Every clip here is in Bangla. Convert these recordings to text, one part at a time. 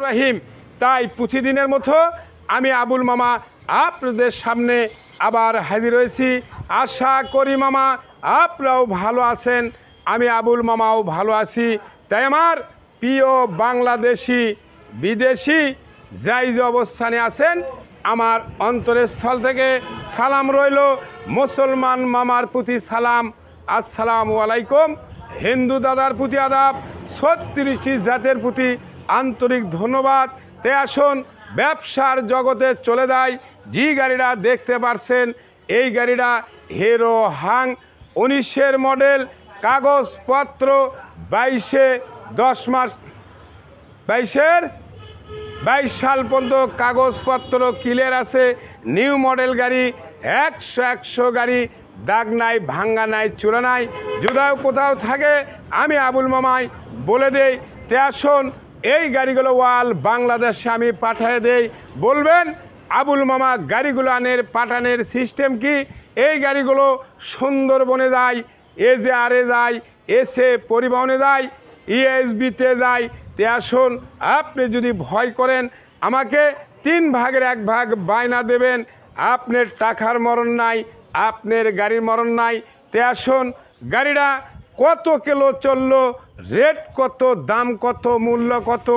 ইব্রাহিম তাই প্রতিদিনের মতো আমি আবুল মামা আপনাদের সামনে আবার হাজির হয়েছি আশা করি মামা আপনারাও ভালো আছেন আমি আবুল মামাও ভালো আছি তাই আমার প্রিয় বাংলাদেশি বিদেশি যাই যে অবস্থানে আছেন আমার স্থল থেকে সালাম রইল মুসলমান মামার প্রতি সালাম আসসালামু আলাইকুম হিন্দু দাদার প্রতি আদাব ছত্রিশটি জাতের প্রতি আন্তরিক ধন্যবাদ তে আসুন ব্যবসার জগতে চলে দেয় যে গাড়িটা দেখতে পারছেন এই গাড়িটা হেরো হাং উনিশের মডেল কাগজপত্র বাইশে দশ মাস বাইশের বাইশ সাল পর্যন্ত কাগজপত্র ক্লিয়ার আছে নিউ মডেল গাড়ি একশো একশো গাড়ি দাগ নাই ভাঙ্গা নাই চূড়া নাই যদিও কোথাও থাকে আমি আবুল মামাই বলে দেই তে আসুন এই গাড়িগুলো ওয়াল বাংলাদেশে আমি পাঠিয়ে দেই বলবেন আবুল মামা গাড়িগুলো আনের পাঠানের সিস্টেম কি এই গাড়িগুলো সুন্দরবনে যায় এ যে আরে যায় এসে পরিবহনে যায় ইএসবিতে যায় তে আসুন আপনি যদি ভয় করেন আমাকে তিন ভাগের এক ভাগ বায়না দেবেন আপনার টাকার মরণ নাই আপনার গাড়ির মরণ নাই তে আসুন গাড়িটা কত কিলো চললো রেট কত দাম কত মূল্য কত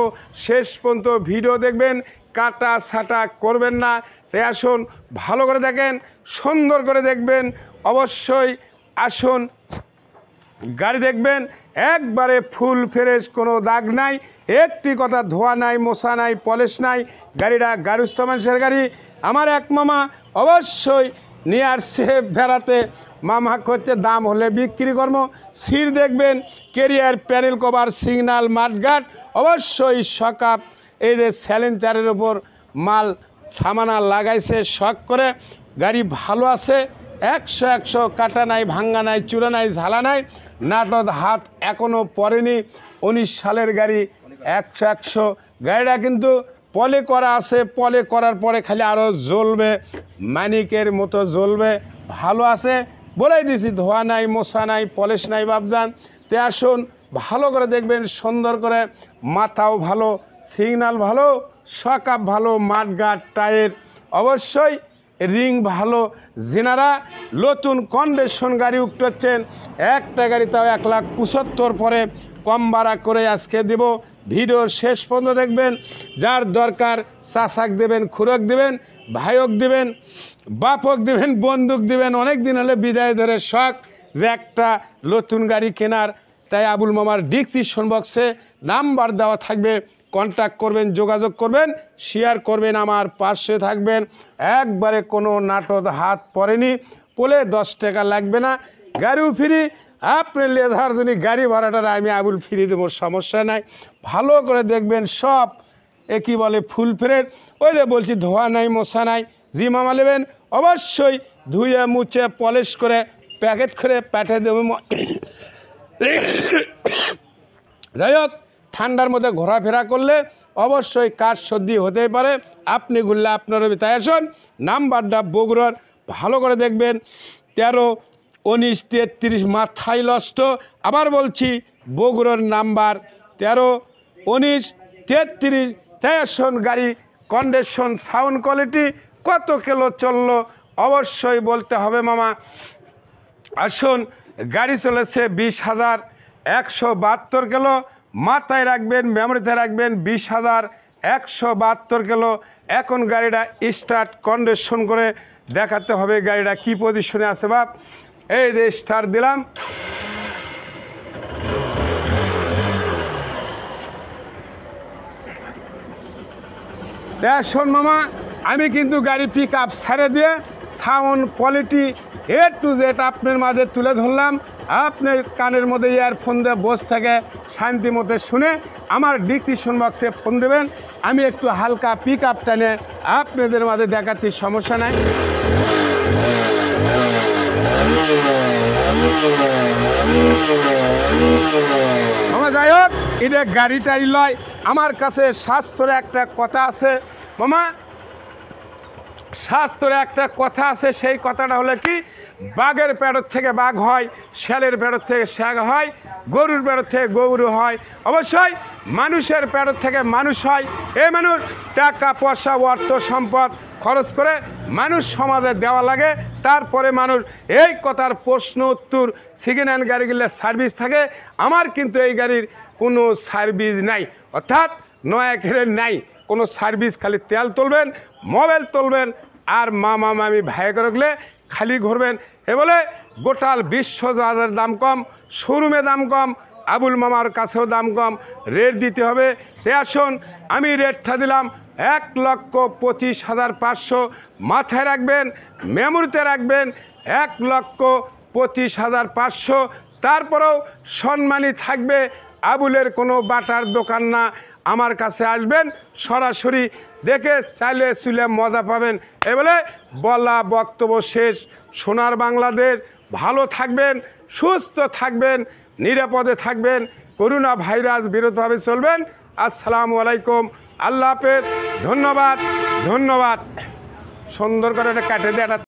শেষ পর্যন্ত ভিডিও দেখবেন কাটা ছাটা করবেন না তাই আসুন ভালো করে দেখেন সুন্দর করে দেখবেন অবশ্যই আসুন গাড়ি দেখবেন একবারে ফুল ফ্রেশ কোনো দাগ নাই একটি কথা ধোয়া নাই মশা নাই পলিশ নাই গাড়িটা গারুস্থ সের গাড়ি আমার এক মামা অবশ্যই নিয়ে আসছে ফেরাতে মামা করতে দাম হলে বিক্রি কর্ম সির দেখবেন কেরিয়ার প্যানেল কভার সিগনাল মাঠঘাট অবশ্যই সকাপ এই যে স্যালেঞ্চারের ওপর মাল সামানা লাগাইছে শখ করে গাড়ি ভালো আছে একশো একশো কাটা নাই ভাঙ্গা নাই চূড়া নাই ঝালা নাই নাটদ হাত এখনও পড়েনি উনিশ সালের গাড়ি একশো একশো গাড়িটা কিন্তু পলে করা আছে পলে করার পরে খালি আরও জ্বলবে মানিকের মতো জ্বলবে ভালো আছে বলেই দিছি ধোয়া নাই মশা নাই পলিশ নাই বাবজান তে আসুন ভালো করে দেখবেন সুন্দর করে মাথাও ভালো সিগনাল ভালো সকাপ ভালো মাঠঘাট টায়ার অবশ্যই রিং ভালো যেনারা নতুন কন্ডিশন গাড়ি উঠতেছেন একটা গাড়ি তাও এক লাখ পঁচাত্তর পরে কম ভাড়া করে আজকে দেব ভিডিওর শেষ পর্যন্ত দেখবেন যার দরকার চাষাক দেবেন খুরক দেবেন ভাইক দেবেন বাপক দেবেন বন্দুক দেবেন অনেক দিন হলে বিদায় ধরে শখ যে একটা নতুন গাড়ি কেনার তাই আবুল মামার ডিসক্রিপশন বক্সে নাম্বার দেওয়া থাকবে কন্ট্যাক্ট করবেন যোগাযোগ করবেন শেয়ার করবেন আমার পাশে থাকবেন একবারে কোনো নাটক হাত পড়েনি পোলে দশ টাকা লাগবে না গাড়িও ফ্রি আপনি লেধার যদি গাড়ি ভাড়াটা আমি আবুল ফিরিয়ে দেবো সমস্যা নাই ভালো করে দেখবেন সব এ কী বলে ফুল ফ্রেড ওই যে বলছি ধোয়া নাই মশা নাই মামা নেবেন অবশ্যই ধুয়ে মুছে পলিশ করে প্যাকেট করে পাঠিয়ে দেব যাই হোক ঠান্ডার মধ্যে ঘোরাফেরা করলে অবশ্যই কাজ সর্দি হতেই পারে আপনি ঘুরলে আপনারও তাই আসুন নাম্বারটা বগুড়ার ভালো করে দেখবেন তেরো উনিশ তেত্রিশ মাথায় লষ্ট আবার বলছি বগুড়ার নাম্বার তেরো উনিশ তেত্রিশ তেসন গাড়ি কন্ডিশন সাউন্ড কোয়ালিটি কত কিলো চলল অবশ্যই বলতে হবে মামা আসুন গাড়ি চলেছে বিশ হাজার একশো বাহাত্তর কিলো মাথায় রাখবেন মেমোরিতে রাখবেন বিশ হাজার একশো বাহাত্তর কিলো এখন গাড়িটা স্টার্ট কন্ডিশন করে দেখাতে হবে গাড়িটা কি পজিশনে আছে বাপ এই দেশ স্টার দিলাম শোন মামা আমি কিন্তু গাড়ি পিক আপ ছেড়ে দিয়ে sound quality A to Z আপনার মাঝে তুলে ধরলাম আপনার কানের মধ্যে ইয়ারফোন দিয়ে বস থেকে শান্তি মতে শুনে আমার ডিকশন বক্সে ফোন দেবেন আমি একটু হালকা পিক আপ টানে আপনাদের মাঝে দেখাতে সমস্যা নাই মামা যাই হোক এটা গাড়ি টাড়ি লয় আমার কাছে স্বাস্থ্যের একটা কথা আছে মামা স্বাস্থ্যের একটা কথা আছে সেই কথাটা হলো কি বাঘের পেটর থেকে বাঘ হয় শ্যালের পেটর থেকে শ্যাগ হয় গরুর পেটর থেকে গরু হয় অবশ্যই মানুষের পেটর থেকে মানুষ হয় এই মানুষ টাকা পয়সা অর্থ সম্পদ খরচ করে মানুষ সমাজে দেওয়া লাগে তারপরে মানুষ এই কথার প্রশ্ন উত্তর হ্যান্ড গাড়িগুলো সার্ভিস থাকে আমার কিন্তু এই গাড়ির কোনো সার্ভিস নাই অর্থাৎ নয়া ঘেরের নাই কোনো সার্ভিস খালি তেল তুলবেন মোবাইল তুলবেন আর মামা মামি ভাই করে খালি ঘুরবেন এ বলে গোটাল বিশ্ব জাহাজের দাম কম শোরুমে দাম কম আবুল মামার কাছেও দাম কম রেট দিতে হবে তে আসুন আমি রেটটা দিলাম এক লক্ষ পঁচিশ হাজার পাঁচশো মাথায় রাখবেন মেমোরিতে রাখবেন এক লক্ষ পঁচিশ হাজার পাঁচশো তারপরেও সম্মানী থাকবে আবুলের কোনো বাটার দোকান না আমার কাছে আসবেন সরাসরি দেখে চাইলে চুলে মজা পাবেন এ বলে বলা বক্তব্য শেষ সোনার বাংলাদেশ ভালো থাকবেন সুস্থ থাকবেন নিরাপদে থাকবেন করোনা ভাইরাস বিরোধভাবে চলবেন আসসালামু আলাইকুম আল্লাহ হাফেজ ধন্যবাদ ধন্যবাদ সুন্দর করে এটা কাটে দেয়